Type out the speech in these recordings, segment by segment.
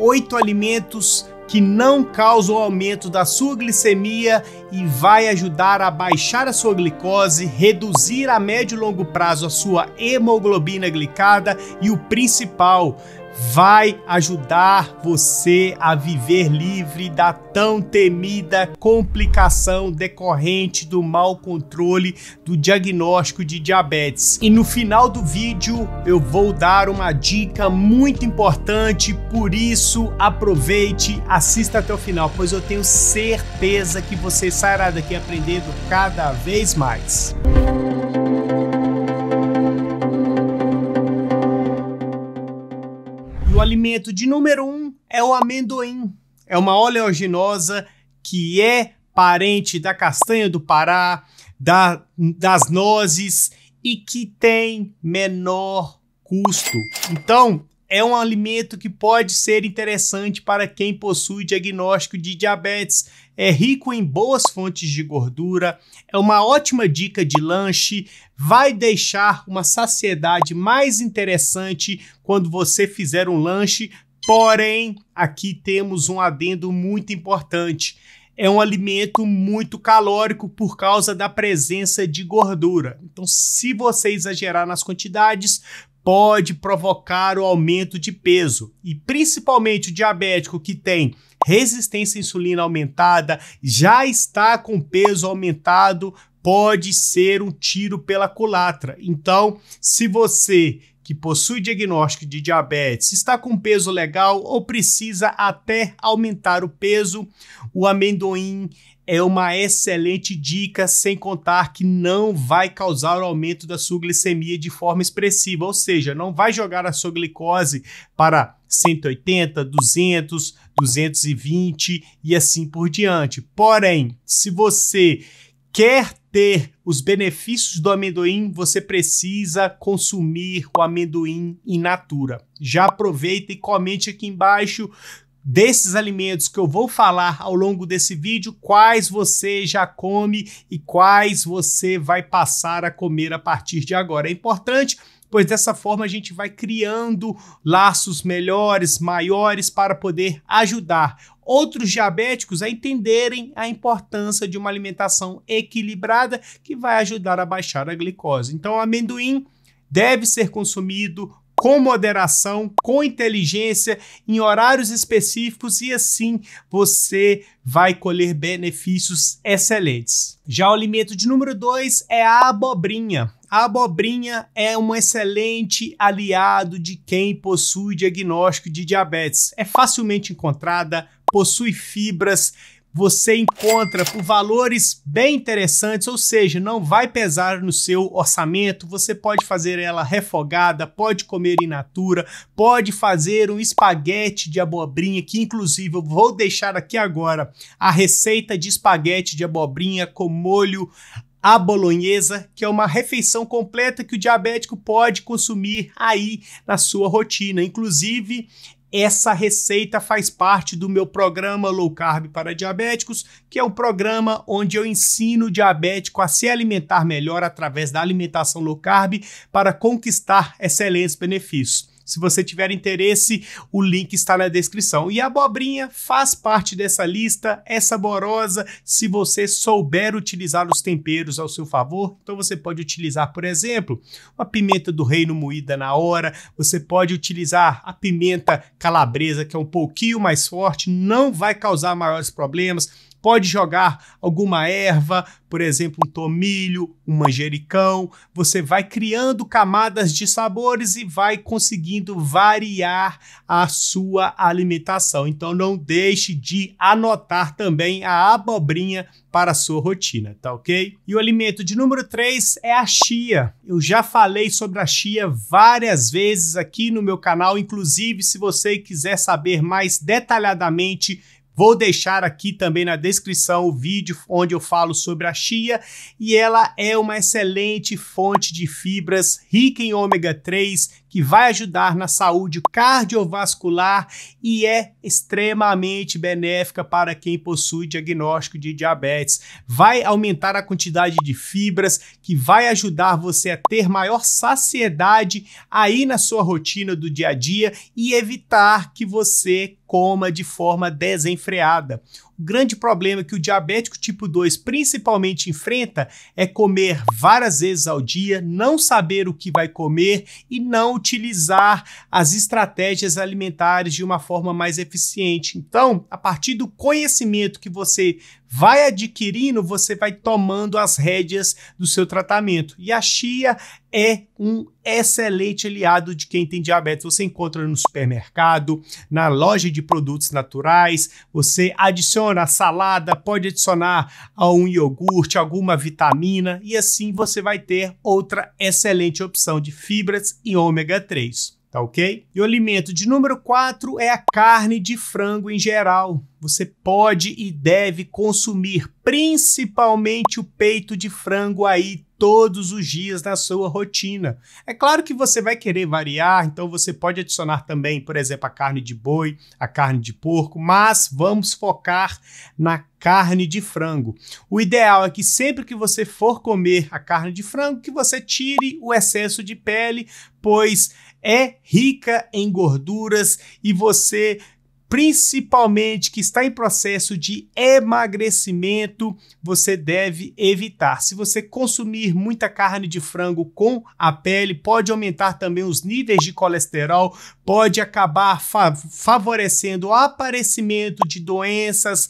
oito alimentos que não causam aumento da sua glicemia e vai ajudar a baixar a sua glicose, reduzir a médio e longo prazo a sua hemoglobina glicada e o principal, vai ajudar você a viver livre da tão temida complicação decorrente do mau controle do diagnóstico de diabetes. E no final do vídeo eu vou dar uma dica muito importante, por isso aproveite, assista até o final, pois eu tenho certeza que você sairá daqui aprendendo cada vez mais. Música E o alimento de número um é o amendoim. É uma oleaginosa que é parente da castanha do Pará, da, das nozes e que tem menor custo. Então, é um alimento que pode ser interessante para quem possui diagnóstico de diabetes é rico em boas fontes de gordura, é uma ótima dica de lanche, vai deixar uma saciedade mais interessante quando você fizer um lanche. Porém, aqui temos um adendo muito importante. É um alimento muito calórico por causa da presença de gordura. Então, se você exagerar nas quantidades, pode provocar o aumento de peso. E principalmente o diabético que tem resistência à insulina aumentada, já está com peso aumentado, pode ser um tiro pela culatra. Então, se você que possui diagnóstico de diabetes, está com peso legal ou precisa até aumentar o peso, o amendoim é uma excelente dica, sem contar que não vai causar o aumento da sua glicemia de forma expressiva, ou seja, não vai jogar a sua glicose para 180, 200, 220 e assim por diante. Porém, se você quer ter os benefícios do amendoim, você precisa consumir o amendoim in natura. Já aproveita e comente aqui embaixo desses alimentos que eu vou falar ao longo desse vídeo, quais você já come e quais você vai passar a comer a partir de agora. É importante pois dessa forma a gente vai criando laços melhores, maiores para poder ajudar outros diabéticos a entenderem a importância de uma alimentação equilibrada que vai ajudar a baixar a glicose. Então, o amendoim deve ser consumido com moderação, com inteligência, em horários específicos e assim você vai colher benefícios excelentes. Já o alimento de número 2 é a abobrinha. A abobrinha é um excelente aliado de quem possui diagnóstico de diabetes. É facilmente encontrada, possui fibras, você encontra por valores bem interessantes, ou seja, não vai pesar no seu orçamento. Você pode fazer ela refogada, pode comer in natura, pode fazer um espaguete de abobrinha, que inclusive eu vou deixar aqui agora a receita de espaguete de abobrinha com molho a bolonhesa, que é uma refeição completa que o diabético pode consumir aí na sua rotina. Inclusive, essa receita faz parte do meu programa Low Carb para Diabéticos, que é um programa onde eu ensino o diabético a se alimentar melhor através da alimentação low carb para conquistar excelentes benefícios. Se você tiver interesse, o link está na descrição. E a abobrinha faz parte dessa lista, é saborosa. Se você souber utilizar os temperos ao seu favor, então você pode utilizar, por exemplo, uma pimenta do reino moída na hora, você pode utilizar a pimenta calabresa, que é um pouquinho mais forte, não vai causar maiores problemas Pode jogar alguma erva, por exemplo, um tomilho, um manjericão. Você vai criando camadas de sabores e vai conseguindo variar a sua alimentação. Então não deixe de anotar também a abobrinha para a sua rotina, tá ok? E o alimento de número 3 é a chia. Eu já falei sobre a chia várias vezes aqui no meu canal, inclusive se você quiser saber mais detalhadamente, Vou deixar aqui também na descrição o vídeo onde eu falo sobre a chia e ela é uma excelente fonte de fibras rica em ômega 3 que vai ajudar na saúde cardiovascular e é extremamente benéfica para quem possui diagnóstico de diabetes. Vai aumentar a quantidade de fibras, que vai ajudar você a ter maior saciedade aí na sua rotina do dia a dia e evitar que você coma de forma desenfreada grande problema que o diabético tipo 2 principalmente enfrenta é comer várias vezes ao dia, não saber o que vai comer e não utilizar as estratégias alimentares de uma forma mais eficiente. Então, a partir do conhecimento que você vai adquirindo, você vai tomando as rédeas do seu tratamento. E a chia é um excelente aliado de quem tem diabetes. Você encontra no supermercado, na loja de produtos naturais, você adiciona a salada, pode adicionar a um iogurte, alguma vitamina e assim você vai ter outra excelente opção de fibras e ômega 3 tá ok? E o alimento de número 4 é a carne de frango em geral. Você pode e deve consumir principalmente o peito de frango aí todos os dias na sua rotina. É claro que você vai querer variar, então você pode adicionar também, por exemplo, a carne de boi, a carne de porco, mas vamos focar na carne de frango. O ideal é que sempre que você for comer a carne de frango, que você tire o excesso de pele, pois é rica em gorduras e você principalmente que está em processo de emagrecimento, você deve evitar. Se você consumir muita carne de frango com a pele, pode aumentar também os níveis de colesterol, pode acabar fa favorecendo o aparecimento de doenças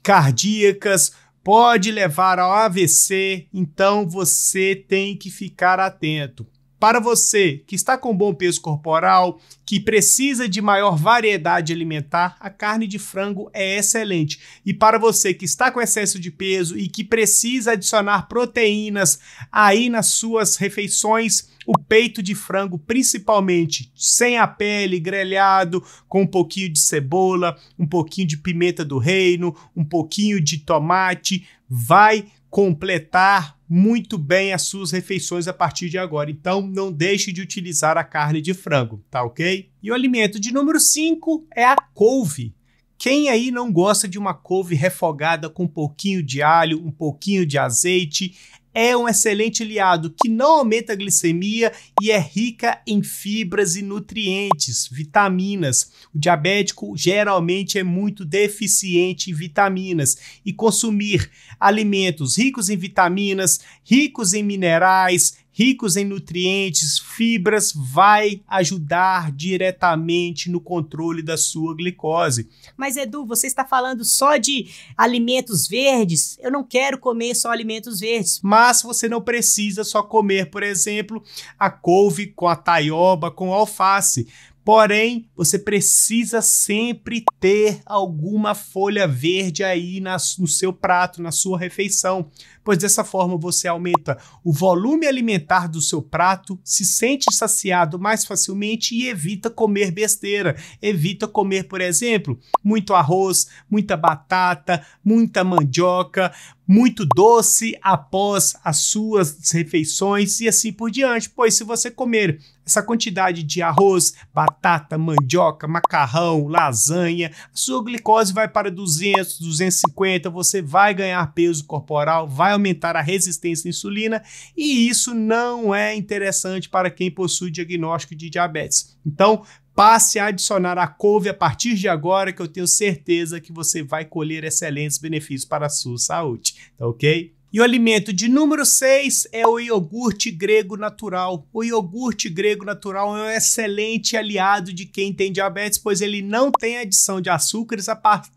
cardíacas, pode levar ao AVC, então você tem que ficar atento. Para você que está com bom peso corporal, que precisa de maior variedade alimentar, a carne de frango é excelente. E para você que está com excesso de peso e que precisa adicionar proteínas aí nas suas refeições, o peito de frango, principalmente sem a pele, grelhado, com um pouquinho de cebola, um pouquinho de pimenta do reino, um pouquinho de tomate, vai completar muito bem as suas refeições a partir de agora. Então não deixe de utilizar a carne de frango, tá ok? E o alimento de número 5 é a couve. Quem aí não gosta de uma couve refogada com um pouquinho de alho, um pouquinho de azeite? é um excelente liado que não aumenta a glicemia e é rica em fibras e nutrientes, vitaminas. O diabético geralmente é muito deficiente em vitaminas e consumir alimentos ricos em vitaminas, ricos em minerais, ricos em nutrientes, fibras, vai ajudar diretamente no controle da sua glicose. Mas Edu, você está falando só de alimentos verdes? Eu não quero comer só alimentos verdes. Mas você não precisa só comer, por exemplo, a couve com a taioba, com a alface. Porém, você precisa sempre ter alguma folha verde aí no seu prato, na sua refeição pois dessa forma você aumenta o volume alimentar do seu prato, se sente saciado mais facilmente e evita comer besteira. Evita comer, por exemplo, muito arroz, muita batata, muita mandioca, muito doce após as suas refeições e assim por diante, pois se você comer essa quantidade de arroz, batata, mandioca, macarrão, lasanha, sua glicose vai para 200, 250, você vai ganhar peso corporal, vai aumentar a resistência à insulina e isso não é interessante para quem possui diagnóstico de diabetes. Então, passe a adicionar a couve a partir de agora que eu tenho certeza que você vai colher excelentes benefícios para a sua saúde, tá OK? E o alimento de número 6 é o iogurte grego natural. O iogurte grego natural é um excelente aliado de quem tem diabetes, pois ele não tem adição de açúcares,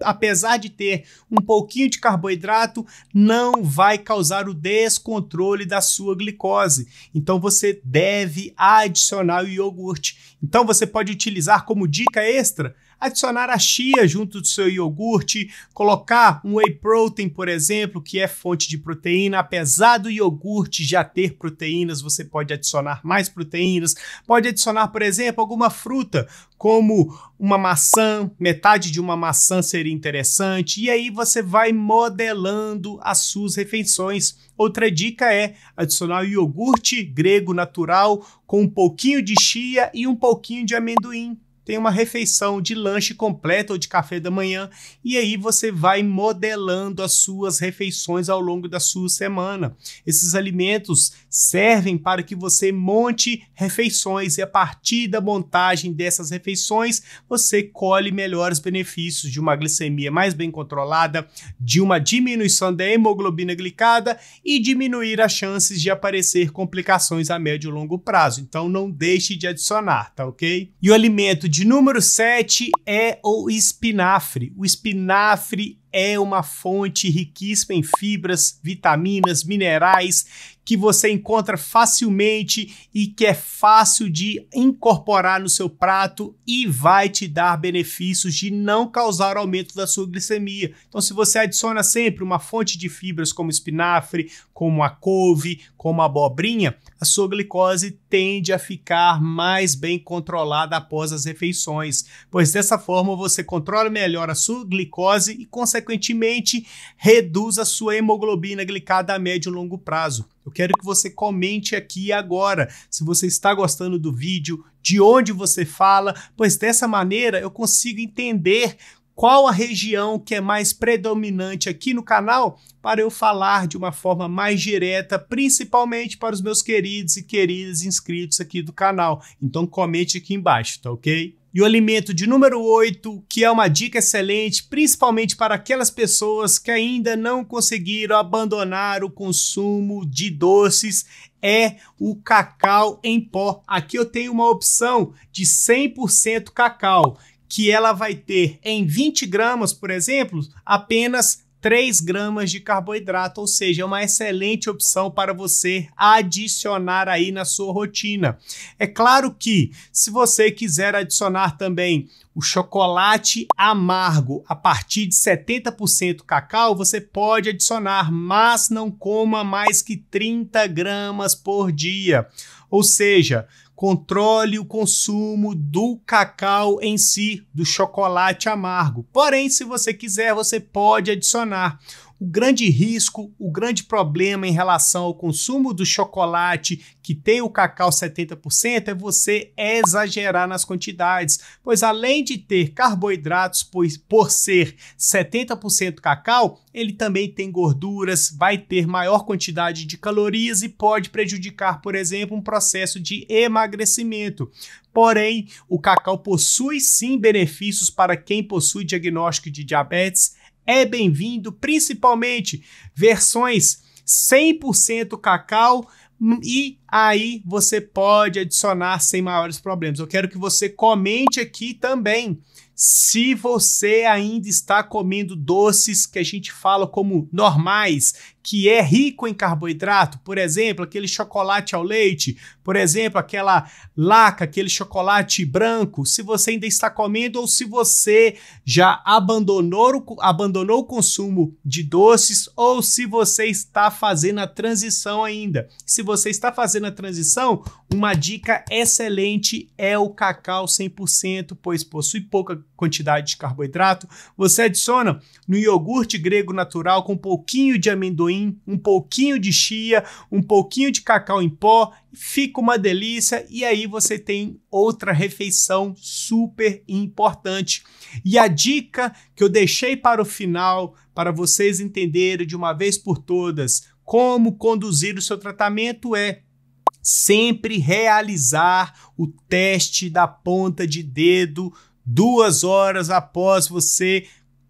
apesar de ter um pouquinho de carboidrato, não vai causar o descontrole da sua glicose. Então você deve adicionar o iogurte. Então você pode utilizar como dica extra adicionar a chia junto do seu iogurte, colocar um whey protein, por exemplo, que é fonte de proteína, apesar do iogurte já ter proteínas, você pode adicionar mais proteínas, pode adicionar, por exemplo, alguma fruta, como uma maçã, metade de uma maçã seria interessante, e aí você vai modelando as suas refeições. Outra dica é adicionar iogurte grego natural com um pouquinho de chia e um pouquinho de amendoim tem uma refeição de lanche completo ou de café da manhã, e aí você vai modelando as suas refeições ao longo da sua semana. Esses alimentos servem para que você monte refeições e a partir da montagem dessas refeições você colhe melhores benefícios de uma glicemia mais bem controlada, de uma diminuição da hemoglobina glicada e diminuir as chances de aparecer complicações a médio e longo prazo. Então não deixe de adicionar, tá ok? E o alimento de número 7 é o espinafre. O espinafre é uma fonte riquíssima em fibras, vitaminas, minerais que você encontra facilmente e que é fácil de incorporar no seu prato e vai te dar benefícios de não causar aumento da sua glicemia. Então, se você adiciona sempre uma fonte de fibras como espinafre, como a couve, como a abobrinha, a sua glicose tende a ficar mais bem controlada após as refeições, pois dessa forma você controla melhor a sua glicose e, consequentemente, reduz a sua hemoglobina glicada a médio e longo prazo. Eu quero que você comente aqui agora se você está gostando do vídeo, de onde você fala, pois dessa maneira eu consigo entender qual a região que é mais predominante aqui no canal para eu falar de uma forma mais direta, principalmente para os meus queridos e queridas inscritos aqui do canal. Então comente aqui embaixo, tá ok? E o alimento de número 8, que é uma dica excelente, principalmente para aquelas pessoas que ainda não conseguiram abandonar o consumo de doces, é o cacau em pó. Aqui eu tenho uma opção de 100% cacau que ela vai ter em 20 gramas, por exemplo, apenas 3 gramas de carboidrato, ou seja, é uma excelente opção para você adicionar aí na sua rotina. É claro que, se você quiser adicionar também o chocolate amargo a partir de 70% cacau, você pode adicionar, mas não coma mais que 30 gramas por dia. Ou seja, controle o consumo do cacau em si, do chocolate amargo. Porém, se você quiser, você pode adicionar o grande risco, o grande problema em relação ao consumo do chocolate que tem o cacau 70% é você exagerar nas quantidades, pois além de ter carboidratos por, por ser 70% cacau, ele também tem gorduras, vai ter maior quantidade de calorias e pode prejudicar, por exemplo, um processo de emagrecimento. Porém, o cacau possui sim benefícios para quem possui diagnóstico de diabetes é bem-vindo, principalmente versões 100% cacau hum, e aí você pode adicionar sem maiores problemas. Eu quero que você comente aqui também se você ainda está comendo doces que a gente fala como normais, que é rico em carboidrato, por exemplo, aquele chocolate ao leite, por exemplo, aquela laca, aquele chocolate branco, se você ainda está comendo ou se você já abandonou, abandonou o consumo de doces ou se você está fazendo a transição ainda. Se você está fazendo a transição, uma dica excelente é o cacau 100%, pois possui pouca quantidade de carboidrato. Você adiciona no iogurte grego natural com um pouquinho de amendoim, um pouquinho de chia, um pouquinho de cacau em pó, fica uma delícia e aí você tem outra refeição super importante. E a dica que eu deixei para o final, para vocês entenderem de uma vez por todas como conduzir o seu tratamento é sempre realizar o teste da ponta de dedo duas horas após você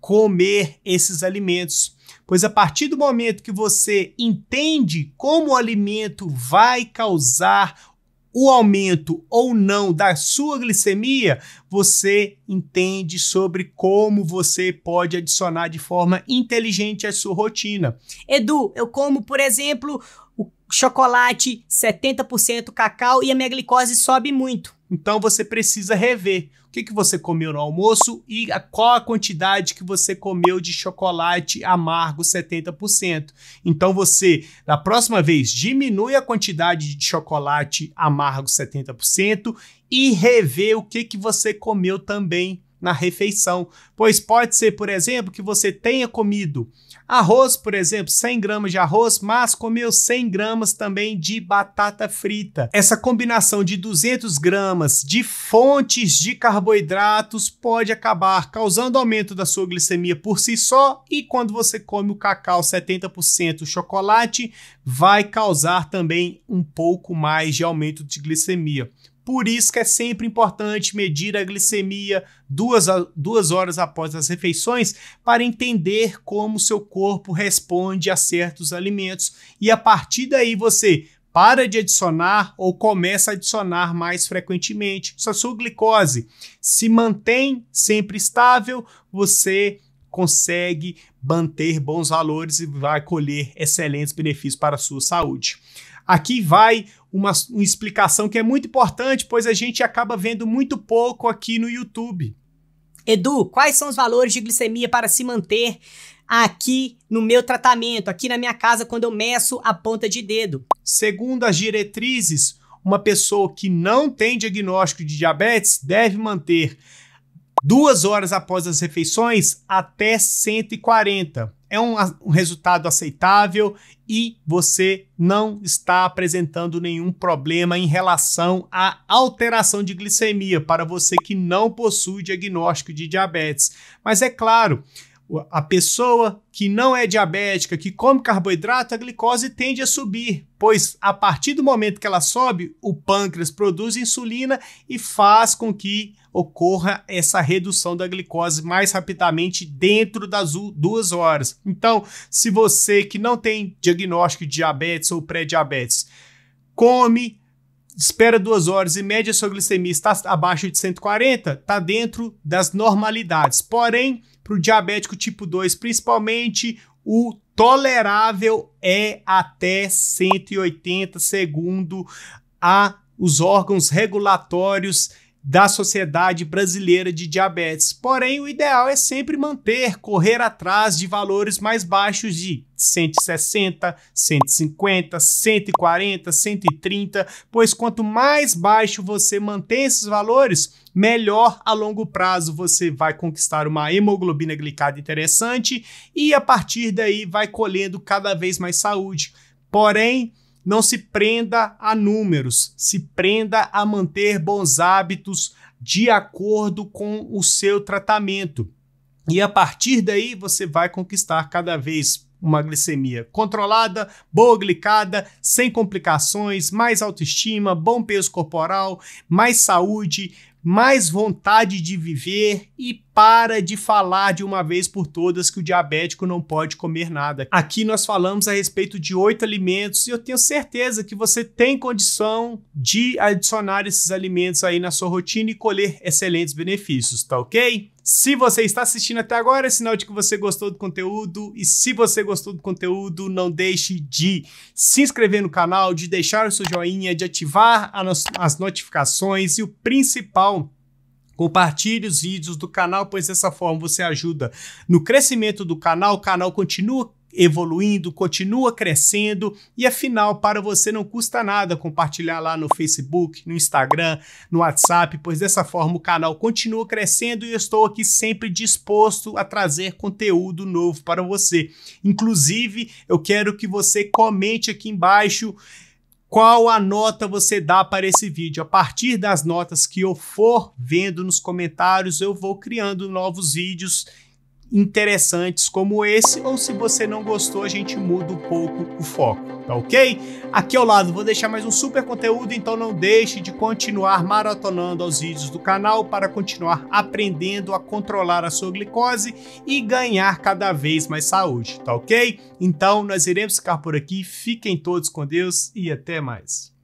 comer esses alimentos. Pois a partir do momento que você entende como o alimento vai causar o aumento ou não da sua glicemia, você entende sobre como você pode adicionar de forma inteligente à sua rotina. Edu, eu como, por exemplo, o chocolate, 70% cacau e a minha glicose sobe muito. Então você precisa rever o que, que você comeu no almoço e a, qual a quantidade que você comeu de chocolate amargo 70%. Então você, na próxima vez, diminui a quantidade de chocolate amargo 70% e rever o que, que você comeu também na refeição, pois pode ser, por exemplo, que você tenha comido arroz, por exemplo, 100 gramas de arroz, mas comeu 100 gramas também de batata frita. Essa combinação de 200 gramas de fontes de carboidratos pode acabar causando aumento da sua glicemia por si só e quando você come o cacau 70% chocolate, vai causar também um pouco mais de aumento de glicemia. Por isso que é sempre importante medir a glicemia duas, duas horas após as refeições para entender como seu corpo responde a certos alimentos e a partir daí você para de adicionar ou começa a adicionar mais frequentemente. Se a sua glicose se mantém sempre estável, você consegue manter bons valores e vai colher excelentes benefícios para a sua saúde. Aqui vai uma, uma explicação que é muito importante, pois a gente acaba vendo muito pouco aqui no YouTube. Edu, quais são os valores de glicemia para se manter aqui no meu tratamento, aqui na minha casa, quando eu meço a ponta de dedo? Segundo as diretrizes, uma pessoa que não tem diagnóstico de diabetes deve manter Duas horas após as refeições, até 140. É um, um resultado aceitável e você não está apresentando nenhum problema em relação à alteração de glicemia para você que não possui diagnóstico de diabetes. Mas é claro, a pessoa que não é diabética, que come carboidrato, a glicose tende a subir, pois a partir do momento que ela sobe, o pâncreas produz insulina e faz com que ocorra essa redução da glicose mais rapidamente dentro das duas horas. Então, se você que não tem diagnóstico de diabetes ou pré-diabetes, come espera duas horas e média sua glicemia está abaixo de 140, está dentro das normalidades. Porém, para o diabético tipo 2, principalmente, o tolerável é até 180, segundo a os órgãos regulatórios da Sociedade Brasileira de Diabetes. Porém, o ideal é sempre manter, correr atrás de valores mais baixos de 160, 150, 140, 130, pois quanto mais baixo você mantém esses valores, melhor a longo prazo você vai conquistar uma hemoglobina glicada interessante e a partir daí vai colhendo cada vez mais saúde. Porém, não se prenda a números, se prenda a manter bons hábitos de acordo com o seu tratamento. E a partir daí você vai conquistar cada vez uma glicemia controlada, boa glicada, sem complicações, mais autoestima, bom peso corporal, mais saúde, mais vontade de viver e para de falar de uma vez por todas que o diabético não pode comer nada. Aqui nós falamos a respeito de oito alimentos e eu tenho certeza que você tem condição de adicionar esses alimentos aí na sua rotina e colher excelentes benefícios, tá ok? Se você está assistindo até agora, é sinal de que você gostou do conteúdo. E se você gostou do conteúdo, não deixe de se inscrever no canal, de deixar o seu joinha, de ativar as notificações e o principal Compartilhe os vídeos do canal, pois dessa forma você ajuda no crescimento do canal, o canal continua evoluindo, continua crescendo e afinal para você não custa nada compartilhar lá no Facebook, no Instagram, no WhatsApp, pois dessa forma o canal continua crescendo e eu estou aqui sempre disposto a trazer conteúdo novo para você. Inclusive, eu quero que você comente aqui embaixo qual a nota você dá para esse vídeo. A partir das notas que eu for vendo nos comentários, eu vou criando novos vídeos interessantes como esse, ou se você não gostou, a gente muda um pouco o foco, tá ok? Aqui ao lado vou deixar mais um super conteúdo, então não deixe de continuar maratonando os vídeos do canal para continuar aprendendo a controlar a sua glicose e ganhar cada vez mais saúde, tá ok? Então nós iremos ficar por aqui, fiquem todos com Deus e até mais.